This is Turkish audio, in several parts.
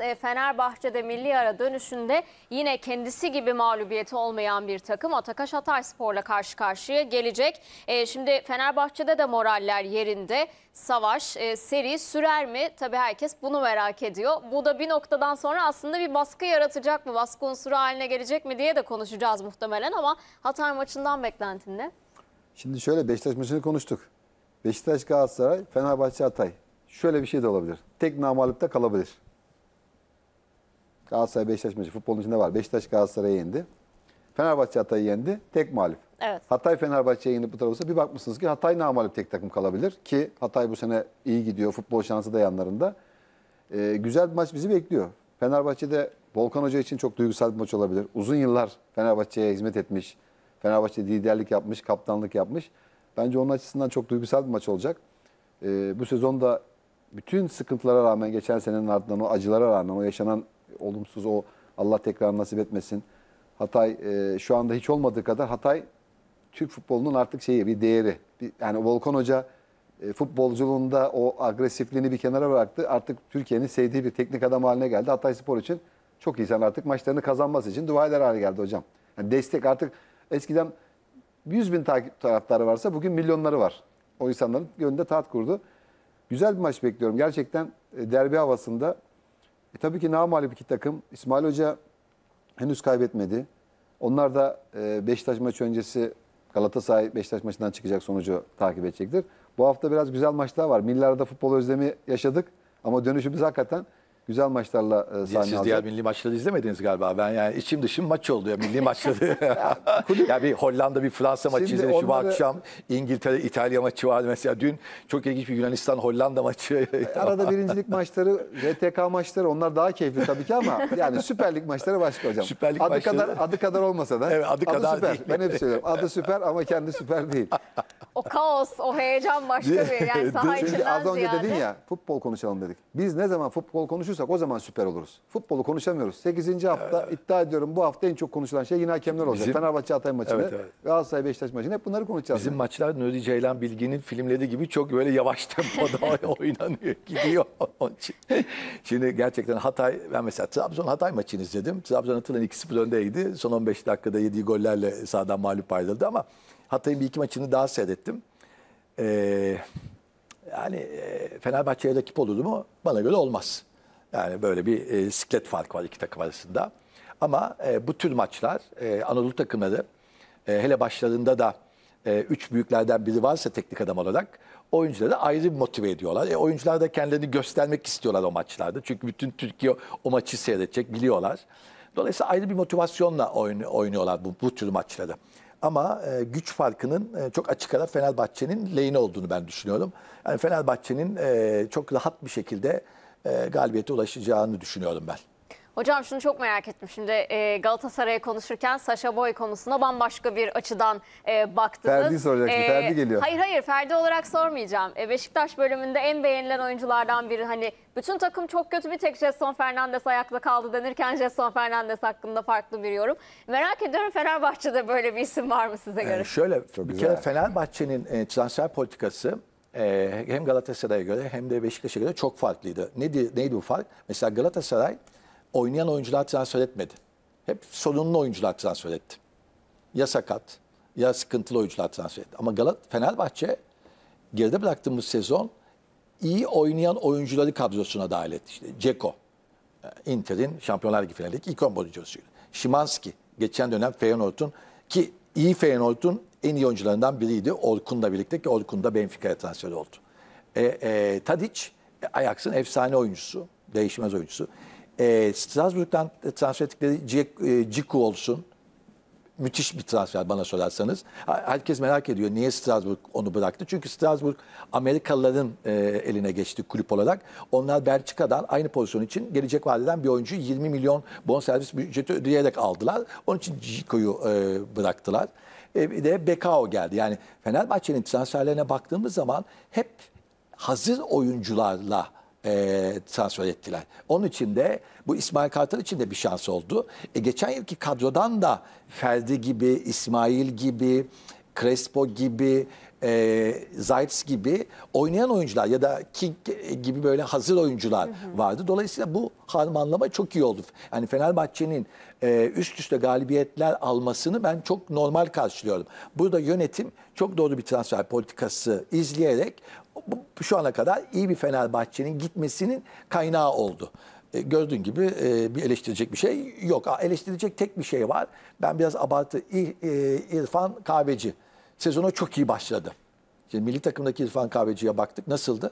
E, Fenerbahçe'de milli ara dönüşünde yine kendisi gibi mağlubiyeti olmayan bir takım Atakaş Hatayspor'la karşı karşıya gelecek. E, şimdi Fenerbahçe'de de moraller yerinde. Savaş, e, seri sürer mi? Tabii herkes bunu merak ediyor. Bu da bir noktadan sonra aslında bir baskı yaratacak mı? Baskı unsuru haline gelecek mi diye de konuşacağız muhtemelen ama Hatay maçından beklentin ne? Şimdi şöyle Beşiktaş maçını konuştuk. Beşiktaş Galatasaray, Fenerbahçe Hatay. Şöyle bir şey de olabilir. Tek namalipte kalabilir. Galatasaray Beşiktaş maçı futbolun içinde var. Beşiktaş Galatasaray'ı yendi. Fenerbahçe Hatay'ı yendi. Tek mağlup. Evet. Hatay Fenerbahçe'ye yenip bu tarafa bir bakmışsınız ki Hatay namalip tek takım kalabilir. Ki Hatay bu sene iyi gidiyor. Futbol şansı da yanlarında. Ee, güzel bir maç bizi bekliyor. Fenerbahçe'de Volkan Hoca için çok duygusal bir maç olabilir. Uzun yıllar Fenerbahçe'ye hizmet etmiş. Fenerbahçe liderlik yapmış, kaptanlık yapmış. Bence onun açısından çok duygusal bir maç olacak. Ee, bu sezonda bütün sıkıntılara rağmen, geçen senenin ardından o acılara rağmen, o yaşanan olumsuz o Allah tekrar nasip etmesin. Hatay e, şu anda hiç olmadığı kadar Hatay Türk futbolunun artık şeyi bir değeri. Bir, yani Volkan Hoca e, futbolculuğunda o agresifliğini bir kenara bıraktı. Artık Türkiye'nin sevdiği bir teknik adam haline geldi. Hatay Spor için çok insan artık maçlarını kazanması için dua eder hale geldi hocam. Yani destek artık eskiden 100 bin takip taraftarı varsa bugün milyonları var. O insanların gönlünde taht kurdu. Güzel bir maç bekliyorum. Gerçekten e, derbi havasında e, tabii ki namağlup iki takım. İsmail Hoca henüz kaybetmedi. Onlar da e, Beşiktaş maçı öncesi Galatasaray Beşiktaş maçından çıkacak sonucu takip edecektir. Bu hafta biraz güzel maçlar var. Millarda futbol özlemi yaşadık ama dönüşümüz hakikaten güzel maçlarla e, sahne Siz diğer milli maçları izlemediniz galiba. Ben yani içim dışım maç oldu ya milli maçları. ya yani bir Hollanda bir Fransa maçı Şimdi izledim onları... şu akşam. İngiltere İtalya maçı vardı mesela dün. Çok ilginç bir Yunanistan Hollanda maçı. E, arada birincilik maçları, RTK maçları onlar daha keyifli tabii ki ama yani Süper Lig maçları başka hocam. Süper Lig adı maçları. kadar adı kadar olmasa da. Evet, adı, adı kadar süper. Değil. Ben hep söylüyorum. Adı süper ama kendi süper değil. O kaos, o heyecan başka bir. Yani saha içinden Az önce ziyade. dedin ya futbol konuşalım dedik. Biz ne zaman futbol konuşursak o zaman süper oluruz. Futbolu konuşamıyoruz. 8. hafta iddia ediyorum bu hafta en çok konuşulan şey yine hakemler olacak. Fenerbahçe Hatay maçını, Evet, evet. Galatasaray Beşiktaş maçını hep bunları konuşacağız. Bizim maçlar Nuri Ceylan Bilgin'in filmlediği gibi çok böyle yavaş tempoda oynanıyor, gidiyor. Onun için. Şimdi gerçekten Hatay, ben mesela Trabzon Hatay maçını izledim. Trabzon atılan 2-0 öndeydi. Son 15 dakikada yediği gollerle sahadan mağlup ayrıldı ama Hatay'ın bir iki maçını daha seyrettim. Ee, yani e, Fenerbahçe'ye rakip olur mu? Bana göre olmaz. Yani böyle bir e, siklet farkı var iki takım arasında. Ama e, bu tür maçlar e, Anadolu takımları e, hele başlarında da e, üç büyüklerden biri varsa teknik adam olarak oyuncuları ayrı bir motive ediyorlar. E, oyuncular da kendilerini göstermek istiyorlar o maçlarda. Çünkü bütün Türkiye o maçı seyredecek biliyorlar. Dolayısıyla ayrı bir motivasyonla oyn oynuyorlar bu, bu tür maçları. Ama e, güç farkının e, çok açık ara Fenerbahçe'nin lehine olduğunu ben düşünüyorum. Yani Fenerbahçe'nin e, çok rahat bir şekilde e, galibiyete ulaşacağını düşünüyorum ben. Hocam şunu çok merak ettim. Şimdi e, Galatasaray'a konuşurken Sasha Boy konusuna bambaşka bir açıdan e, baktınız. Ferdi soracaksın. E, Ferdi geliyor. Hayır hayır Ferdi olarak sormayacağım. E, Beşiktaş bölümünde en beğenilen oyunculardan biri. Hani bütün takım çok kötü bir tek Jason Fernandes ayakta kaldı denirken Jason Fernandes hakkında farklı bir yorum. Merak ediyorum Fenerbahçe'de böyle bir isim var mı size ee, göre? E, şöyle çok bir güzel. kere Fenerbahçe'nin e, transfer politikası e, hem Galatasaray'a göre hem de Beşiktaş'a göre çok farklıydı. Neydi, neydi bu fark? Mesela Galatasaray oynayan oyuncular transfer etmedi. Hep sorunlu oyuncular transfer etti. Ya sakat ya sıkıntılı oyuncular transfer etti. Ama Galat Fenerbahçe geride bıraktığımız sezon iyi oynayan oyuncuları kadrosuna dahil etti. İşte Ceko, e, Inter'in Şampiyonlar Ligi finalindeki ilk 11 oyuncusuydu. Şimanski, geçen dönem Feyenoord'un ki iyi Feyenoord'un en iyi oyuncularından biriydi. Orkun'la birlikte ki Orkun da Benfica'ya transfer oldu. E, e, Tadic, Ajax'ın efsane oyuncusu, değişmez oyuncusu. E, Strasbourg'dan transfer ettikleri Ciku e, olsun. Müthiş bir transfer bana sorarsanız. Herkes merak ediyor niye Strasbourg onu bıraktı. Çünkü Strasbourg Amerikalıların e, eline geçti kulüp olarak. Onlar Belçika'dan aynı pozisyon için gelecek vadeden bir oyuncu 20 milyon bonservis ücreti ödeyerek aldılar. Onun için Ciku'yu e, bıraktılar. E, bir de Bekao geldi. Yani Fenerbahçe'nin transferlerine baktığımız zaman hep hazır oyuncularla e, transfer ettiler. Onun için de bu İsmail Kartal için de bir şans oldu. E, geçen yılki kadrodan da Ferdi gibi, İsmail gibi, Crespo gibi, e, Zayt's gibi oynayan oyuncular ya da King gibi böyle hazır oyuncular hı hı. vardı. Dolayısıyla bu harmanlama çok iyi oldu. Yani Fenerbahçe'nin e, üst üste galibiyetler almasını ben çok normal karşılıyorum. Burada yönetim çok doğru bir transfer politikası izleyerek şu ana kadar iyi bir Fenerbahçe'nin gitmesinin kaynağı oldu. E, gördüğün gibi e, bir eleştirecek bir şey yok. Aa, eleştirecek tek bir şey var. Ben biraz abartı. E, İrfan Kahveci sezona çok iyi başladı. Şimdi milli takımdaki İrfan Kahveci'ye baktık. Nasıldı?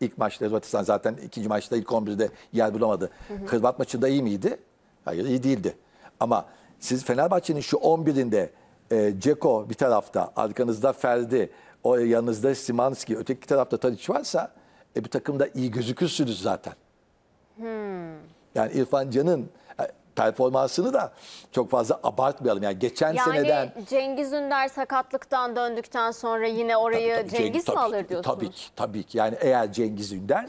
İlk maçta Hırvatistan zaten ikinci maçta ilk 11'de yer bulamadı. Hı hı. Hırvat maçında iyi miydi? Hayır iyi değildi. Ama siz Fenerbahçe'nin şu 11'inde e, Ceko bir tarafta, arkanızda Ferdi, o yanınızda Simanski, öteki tarafta Tadiç varsa e, bu takımda iyi gözükürsünüz zaten. Hmm. Yani İrfan Can'ın e, performansını da çok fazla abartmayalım. Yani geçen yani seneden... Yani Cengiz Ünder sakatlıktan döndükten sonra yine orayı tabii, tabii, Cengiz tabii, mi alır diyorsunuz? Tabii ki, tabii ki. Yani eğer Cengiz Ünder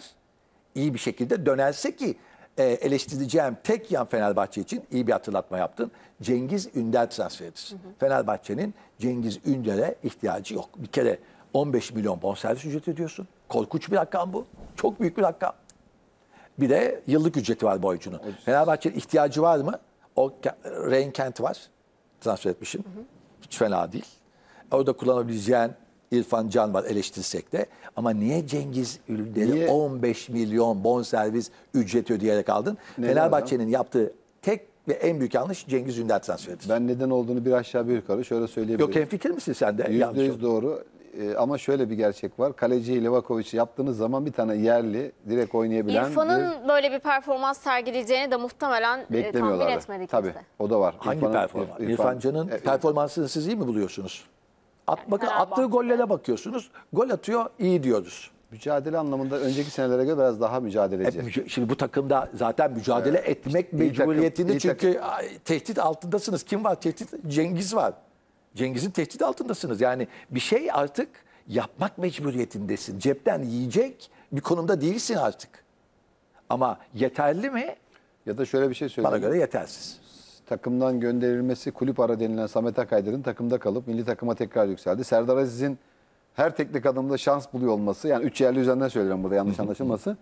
iyi bir şekilde dönerse ki e, eleştireceğim tek yan Fenerbahçe için iyi bir hatırlatma yaptın. Cengiz Ünder transferidir. Fenerbahçe'nin Cengiz Ünder'e ihtiyacı yok. Bir kere 15 milyon bonservis ücreti ödüyorsun. Korkunç bir rakam bu. Çok büyük bir rakam. Bir de yıllık ücreti var bu oyuncunun. Fenerbahçe'nin ihtiyacı var mı? O Reinkent var. Transfer etmişim. Hı hı. Hiç fena değil. Orada kullanabileceğin İrfan Can var eleştirsek de. Ama niye Cengiz Ülder'i 15 milyon bonservis ücreti ödeyerek aldın? Neden Fenerbahçe'nin yaptığı tek ve en büyük yanlış Cengiz Ünder transferidir. Ben neden olduğunu bir aşağı bir yukarı şöyle söyleyebilirim. Yok söyleyebilirim. misin sen de? Yanlış %100 doğru. Ee, ama şöyle bir gerçek var. Kaleci Livakovic'i yaptığınız zaman bir tane yerli direkt oynayabilen bir böyle bir performans sergileyeceğini de muhtemelen e, tahmin beklemiyorlardı. etmedik biz de. o da var. Hangi İrfan'ın- performans? İrfan, İrfan Can'ın E, performansını siz iyi mi buluyorsunuz? At, yani bakın attığı golle de bakıyorsunuz. Gol atıyor, iyi diyoruz. Mücadele anlamında önceki senelere göre biraz daha mücadeleci. Hep, şimdi bu takımda zaten mücadele evet. etmek işte mecburiyetinde takım, çünkü takım. tehdit altındasınız. Kim var? Tehdit Cengiz var. Cengiz'in tehdit altındasınız. Yani bir şey artık yapmak mecburiyetindesin. Cepten yiyecek bir konumda değilsin artık. Ama yeterli mi? Ya da şöyle bir şey söyleyeyim. Bana göre yetersiz takımdan gönderilmesi kulüp ara denilen Samet Akaydır'ın takımda kalıp milli takıma tekrar yükseldi. Serdar Aziz'in her teknik adımda şans buluyor olması yani üç yerli üzerinden söylüyorum burada yanlış anlaşılması.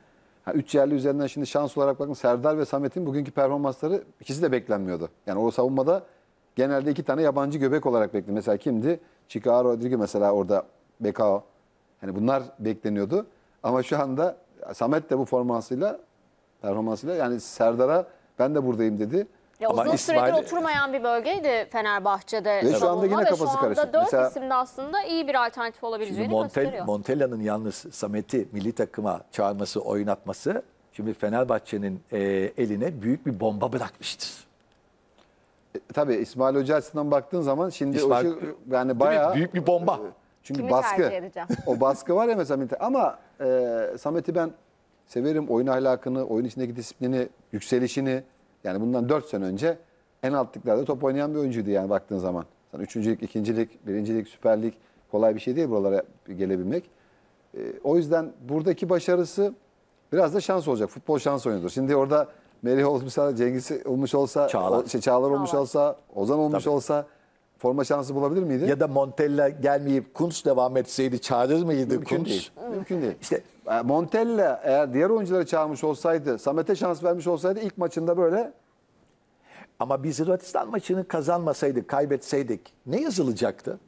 Ha, üç yerli üzerinden şimdi şans olarak bakın Serdar ve Samet'in bugünkü performansları ikisi de beklenmiyordu. Yani o savunmada genelde iki tane yabancı göbek olarak bekli. Mesela kimdi? Chicago Rodrigo mesela orada Bekao. Hani bunlar bekleniyordu. Ama şu anda Samet de bu formansıyla performansıyla yani Serdar'a ben de buradayım dedi. Ya Ama uzun İsmail... süredir oturmayan bir bölgeydi Fenerbahçe'de ve şu anda yine kafası ve şu anda karışık. 4 Mesela, isimde aslında iyi bir alternatif olabileceğini Montel, gösteriyor. Montella'nın yalnız Samet'i milli takıma çağırması, oynatması şimdi Fenerbahçe'nin e, eline büyük bir bomba bırakmıştır. E, tabii İsmail Hoca açısından baktığın zaman şimdi İsmail, o şey, yani bayağı... Büyük bir bomba. E, çünkü Kimi baskı. o baskı var ya mesela ama e, Samet'i ben severim. Oyun ahlakını, oyun içindeki disiplini, yükselişini yani bundan 4 sene önce en alt top oynayan bir oyuncuydu yani baktığın zaman. Sen üçüncülük, ikincilik, birincilik, süperlik kolay bir şey değil buralara gelebilmek. E, o yüzden buradaki başarısı biraz da şans olacak. Futbol şans oyunudur. Şimdi orada Melih olmuş olsa, Cengiz olmuş olsa, Çağlar, o, şey, Çağlar olmuş Çağlar. olsa, Ozan olmuş Tabii. olsa forma şansı bulabilir miydi? Ya da Montella gelmeyip Kunz devam etseydi çağırır mıydı Mümkün Kunz? değil. Mümkün değil. İşte e, Montella eğer diğer oyuncuları çağırmış olsaydı, Samet'e şans vermiş olsaydı ilk maçında böyle ama biz Hırvatistan maçını kazanmasaydık, kaybetseydik ne yazılacaktı?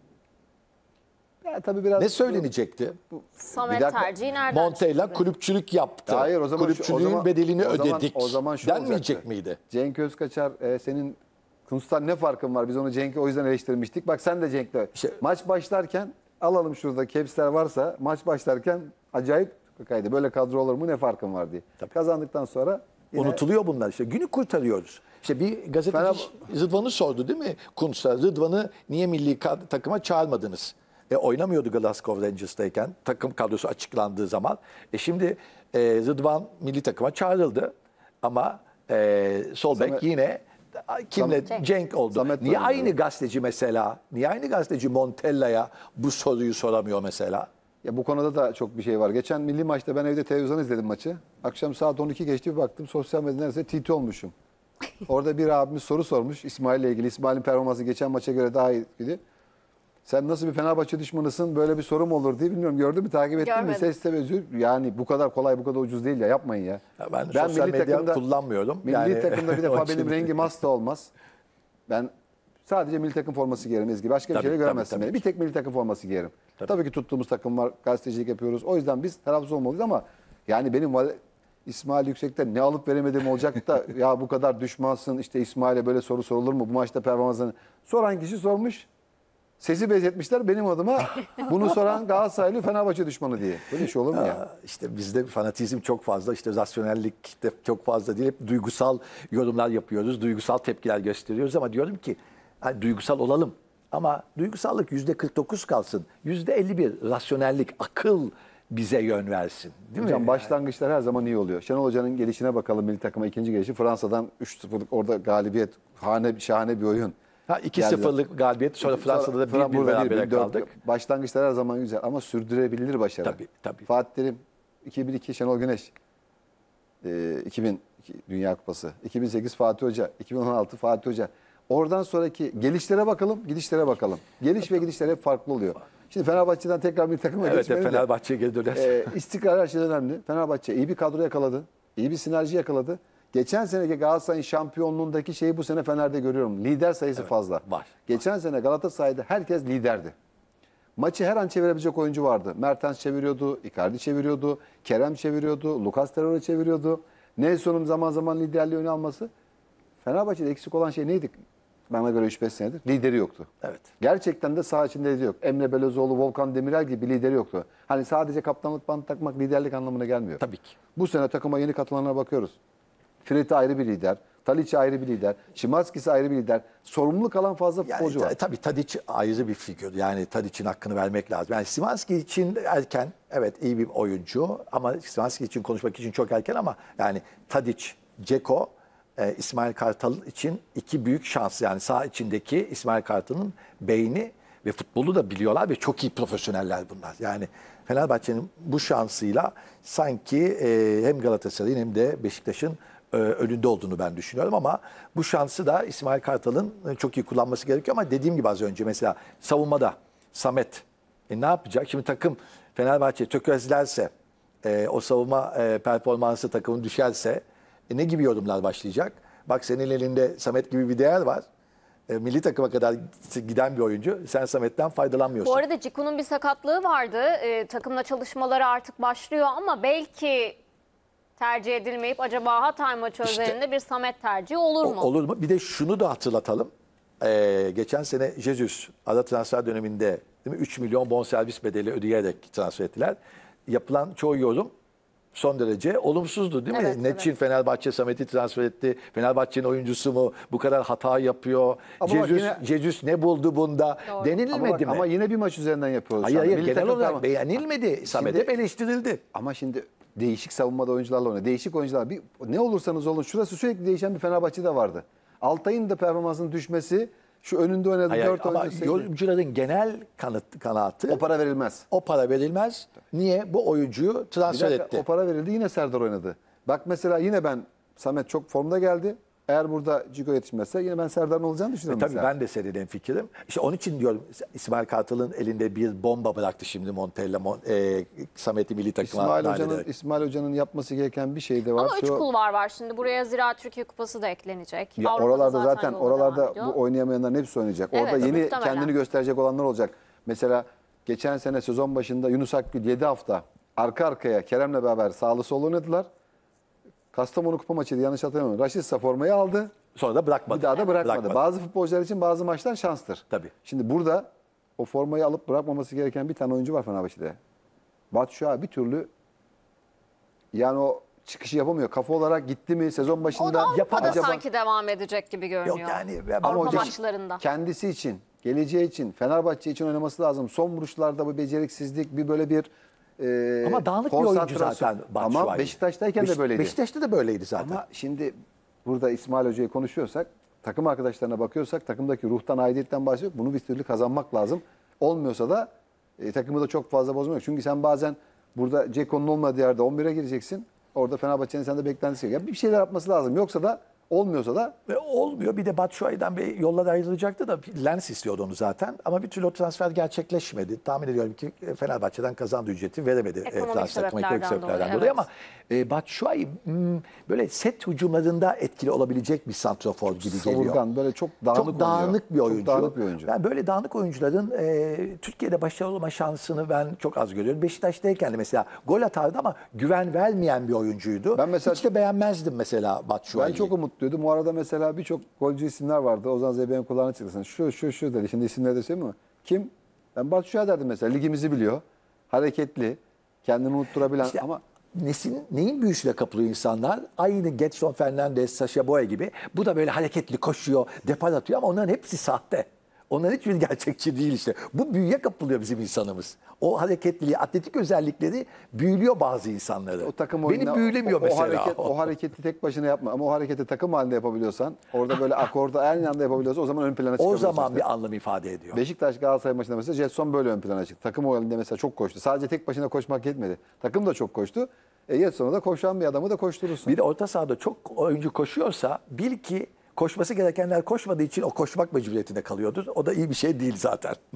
Ya tabii biraz ne söylenecekti? Bu, Samet dakika, tercihi nereden Montella çıktı? kulüpçülük yaptı. Hayır o zaman kulüpçülüğün şu, o zaman, bedelini o zaman, ödedik. O zaman şu Denmeyecek olacaktı. miydi? Cenk Özkaçar e, senin Tunus'tan ne farkın var? Biz onu Cenk'i o yüzden eleştirmiştik. Bak sen de Cenk'le. İşte- Maç başlarken alalım şurada kepsler varsa maç başlarken acayip kaydı. Böyle kadro olur mu ne farkın var diye. Kazandıktan sonra yine Unutuluyor bunlar işte. Günü kurtarıyoruz. İşte bir gazeteci Fener- Rıdvan'ı sordu değil mi Kunsta Rıdvan'ı niye milli takıma çağırmadınız? E, oynamıyordu Glasgow Rangers'tayken. Takım kadrosu açıklandığı zaman. E, şimdi e, Rıdvan milli takıma çağrıldı. Ama e, Solbek yine kimle Cenk, Cenk oldu. Samet niye aynı yani. gazeteci mesela? Niye aynı gazeteci Montella'ya bu soruyu soramıyor mesela? Ya bu konuda da çok bir şey var. Geçen milli maçta ben evde televizyon izledim maçı. Akşam saat 12 geçti bir baktım sosyal medyada neredeyse TT olmuşum. Orada bir abimiz soru sormuş İsmail'le ilgili. İsmail'in performansı geçen maça göre daha iyiydi. Sen nasıl bir Fenerbahçe düşmanısın böyle bir sorum olur diye bilmiyorum. Gördün mü takip ettin mi? Ses özür. Yani bu kadar kolay bu kadar ucuz değil ya yapmayın ya. Ya Ben, sosyal milli medya takımda- kullanmıyorum. Milli Yani- takımda bir defa benim rengim asla olmaz. Ben sadece milli takım forması giyerim Ezgi. Başka bir Tabii, şey göremezsin tabii. beni. Bir tek milli takım forması giyerim. Tabii. ki tuttuğumuz takım var. Gazetecilik yapıyoruz. O yüzden biz olmalıyız ama yani benim İsmail Yüksek'ten ne alıp veremediğim olacak da ya bu kadar düşmansın işte İsmail'e böyle soru sorulur mu? Bu maçta performansını soran kişi sormuş. Sesi benzetmişler benim adıma bunu soran Galatasaraylı Fenerbahçe düşmanı diye. Böyle bir şey olur mu ya? İşte bizde fanatizm çok fazla, işte rasyonellik de çok fazla değil. Hep duygusal yorumlar yapıyoruz, duygusal tepkiler gösteriyoruz ama diyorum ki hani duygusal olalım. Ama duygusallık yüzde 49 kalsın, yüzde 51 rasyonellik, akıl bize yön versin. Değil Hocam mi? başlangıçlar her zaman iyi oluyor. Şenol Hoca'nın gelişine bakalım milli takıma ikinci gelişi. Fransa'dan 3-0'lık orada galibiyet, hane, şahane bir oyun. Ha 2 sıfırlık galibiyet sonra Fransa'da da bir bir berabere kaldık. Başlangıçlar her zaman güzel ama sürdürebilir başarı. Tabii tabii. Fatih Terim 2002 Şenol Güneş. E, 2000 Dünya Kupası. 2008 Fatih Hoca, 2016 Fatih Hoca. Oradan sonraki gelişlere bakalım, gidişlere bakalım. Geliş ve gidişler hep farklı oluyor. Şimdi Fenerbahçe'den tekrar bir takım evet, geçmeyelim Evet, Fenerbahçe'ye geri döneriz. E, istikrar her şeyden önemli. Fenerbahçe iyi bir kadro yakaladı. iyi bir sinerji yakaladı. Geçen seneki Galatasaray'ın şampiyonluğundaki şeyi bu sene Fener'de görüyorum. Lider sayısı Evet, fazla. var. Geçen sene Galatasaray'da herkes liderdi. Maçı her an çevirebilecek oyuncu vardı. Mertens çeviriyordu, Icardi çeviriyordu, Kerem çeviriyordu, Lucas Torreira çeviriyordu. Nelson'un zaman zaman liderliği öne alması. Fenerbahçe'de eksik olan şey neydi? Bana göre 3-5 senedir. Lideri yoktu. Evet. Gerçekten de saha içinde lideri yok. Emre Belözoğlu, Volkan Demirel gibi lideri yoktu. Hani sadece kaptanlık band takmak liderlik anlamına gelmiyor. Tabii ki. Bu sene takıma yeni katılanlara bakıyoruz. Fred'i ayrı bir lider. Taliç ayrı bir lider. Şimanskis ayrı bir lider. Sorumluluk alan fazla futbolcu yani, var. Tabii Tadic ayrı bir figür. Yani Tadic'in hakkını vermek lazım. Yani Simanski için erken evet iyi bir oyuncu ama Simanski için konuşmak için çok erken ama yani Tadic, Ceko, e, İsmail Kartal için iki büyük şans. Yani sağ içindeki İsmail Kartal'ın beyni ve futbolu da biliyorlar ve çok iyi profesyoneller bunlar. Yani Fenerbahçe'nin bu şansıyla sanki e, hem Galatasaray'ın hem de Beşiktaş'ın e, önünde olduğunu ben düşünüyorum ama bu şansı da İsmail Kartal'ın e, çok iyi kullanması gerekiyor ama dediğim gibi az önce mesela savunmada Samet e ne yapacak? Şimdi takım Fenerbahçe tökezlerse e, o savunma e, performansı takımın düşerse e, ne gibi yorumlar başlayacak? Bak senin elinde Samet gibi bir değer var. E, milli takıma kadar giden bir oyuncu. Sen Samet'ten faydalanmıyorsun. Bu arada Ciku'nun bir sakatlığı vardı. E, takımla çalışmaları artık başlıyor ama belki tercih edilmeyip acaba Hatay maçı işte, üzerinde bir Samet tercihi olur mu? Olur mu? Bir de şunu da hatırlatalım. Ee, geçen sene Jesus ada transfer döneminde değil mi? 3 milyon bonservis bedeli ödeyerek transfer ettiler. Yapılan çoğu yorum son derece olumsuzdu değil mi? Evet, Neçin evet. Fenerbahçe Samet'i transfer etti. Fenerbahçe'nin oyuncusu mu? Bu kadar hata yapıyor. Ama Jesus, yine... Jesus ne buldu bunda? Doğru. Denilmedi ama bak, mi? Ama yine bir maç üzerinden yapıyoruz. Hayır hayır genel olarak ama... beğenilmedi. Samet eleştirildi. Ama şimdi Değişik savunmada oyuncularla oynuyor. Değişik oyuncular. Bir, ne olursanız olun. Şurası sürekli değişen bir fenerbahçe de vardı. Altay'ın da performansının düşmesi şu önünde oynadığı Hayır, dört ama oyuncuların genel kanıt, kanaatı... O para verilmez. O para verilmez. Niye? Bu oyuncuyu transfer dakika, etti. O para verildi yine Serdar oynadı. Bak mesela yine ben Samet çok formda geldi. Eğer burada Cigo yetişmezse yine ben Serdar'ın olacağını düşünüyorum. E, tabii mesela. ben de seriden fikrim. İşte onun için diyorum İsmail Kartal'ın elinde bir bomba bıraktı şimdi Montella, Mon e, Samet'i milli takıma. İsmail Hoca'nın İsmail Hoca'nın yapması gereken bir şey de var. Ama üç kulvar var şimdi. Buraya Zira Türkiye Kupası da eklenecek. Ya oralarda zaten, zaten oralarda bu oynayamayanlar hepsi oynayacak. Evet, Orada yeni muhtemelen. kendini gösterecek olanlar olacak. Mesela geçen sene sezon başında Yunus Akgül 7 hafta arka arkaya Kerem'le beraber sağlı sol oynadılar. Kastamonu Kupa maçıydı yanlış hatırlamıyorum. Raşitsa formayı aldı. Sonra da bırakmadı. Bir daha da bırakmadı. Bırakmadı. Bazı futbolcular için bazı maçlar şanstır. Tabii. Şimdi burada o formayı alıp bırakmaması gereken bir tane oyuncu var Fenerbahçe'de. Batu Şah bir türlü yani o çıkışı yapamıyor. Kafa olarak gitti mi sezon O da başında? Avrupa'da acaba- sanki devam edecek gibi görünüyor. Yok yani ben- Ama Avrupa maçlarında. kendisi için, geleceği için, Fenerbahçe için oynaması lazım. Son vuruşlarda bu beceriksizlik, bir böyle bir e, Ama dağınık bir oyuncu zaten Ama Beşiktaş'tayken Beş- de böyleydi. Beşiktaş'ta da böyleydi zaten. Ama şimdi burada İsmail Hoca'yı konuşuyorsak, takım arkadaşlarına bakıyorsak takımdaki ruhtan, aidiyetten bahsediyor. Bunu bir türlü kazanmak lazım. Olmuyorsa da e, takımı da çok fazla bozmak. Çünkü sen bazen burada Ceko'nun olmadığı yerde 11'e gireceksin. Orada Fenerbahçe'nin sende beklentisi yok. Ya bir şeyler yapması lazım. Yoksa da Olmuyorsa da ve olmuyor. Bir de Batshuayi'den bir yolla da ayrılacaktı da Lens istiyordu onu zaten. Ama bir türlü o transfer gerçekleşmedi. Tahmin ediyorum ki e, Fenerbahçe'den kazandığı ücreti veremedi. E, ekonomik Fransız takımı ekonomik sebeplerden dolayı. dolayı. Ama e, Batshuayi hmm, böyle set hücumlarında etkili olabilecek bir santrofor gibi Savurgan, geliyor. Savurgan böyle çok dağınık, çok dağınık bir oyuncu. Çok dağınık bir oyuncu. Yani böyle dağınık oyuncuların e, Türkiye'de başarılı olma şansını ben çok az görüyorum. Beşiktaş'tayken de mesela gol atardı ama güven vermeyen bir oyuncuydu. Ben mesela, Hiç de beğenmezdim mesela Batshuayi. Ben çok umut diyordu. Bu arada mesela birçok golcü isimler vardı. Ozan Zeybek'in kulağına çıktırsın. Şu şu şu dedi. Şimdi isimleri de söyleyeyim mi? Kim? Ben Batu Şah derdim mesela. Ligimizi biliyor. Hareketli. Kendini unutturabilen işte, ama nesin, neyin büyüsüyle kapılıyor insanlar? Aynı Getson Fernandez, Sasha Boya gibi. Bu da böyle hareketli koşuyor, depar atıyor ama onların hepsi sahte. Onlar hiçbir gerçekçi değil işte. Bu büyüye kapılıyor bizim insanımız. O hareketliliği, atletik özellikleri büyülüyor bazı insanları. O takım oyunda, Beni büyülemiyor o, o mesela. Hareket, o hareketi tek başına yapma ama o hareketi takım halinde yapabiliyorsan, orada böyle akorda aynı anda yapabiliyorsan o zaman ön plana çıkıyor. O zaman işte. bir anlam ifade ediyor. Beşiktaş Galatasaray maçında mesela Jetson böyle ön plana çıktı. Takım oyunda mesela çok koştu. Sadece tek başına koşmak yetmedi. Takım da çok koştu. E, Jetson'a da koşan bir adamı da koşturursun. Bir de orta sahada çok oyuncu koşuyorsa bil ki Koşması gerekenler koşmadığı için o koşmak mecburiyetinde kalıyordu. O da iyi bir şey değil zaten.